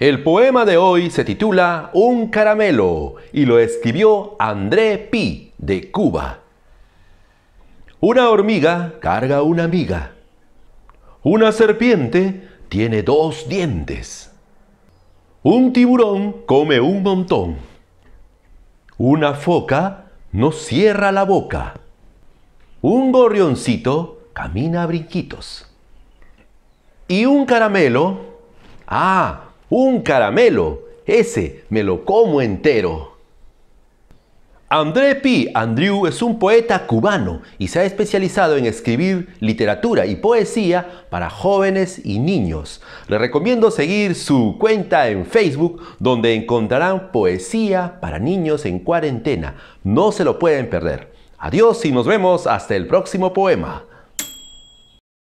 El poema de hoy se titula Un caramelo y lo escribió André Pi de Cuba. Una hormiga carga una miga. Una serpiente tiene dos dientes. Un tiburón come un montón. Una foca no cierra la boca. Un gorrioncito camina a brinquitos. Y un caramelo, ah, un caramelo, ese me lo como entero. André P. Andrew es un poeta cubano y se ha especializado en escribir literatura y poesía para jóvenes y niños. Les recomiendo seguir su cuenta en Facebook donde encontrarán poesía para niños en cuarentena. No se lo pueden perder. Adiós y nos vemos hasta el próximo poema.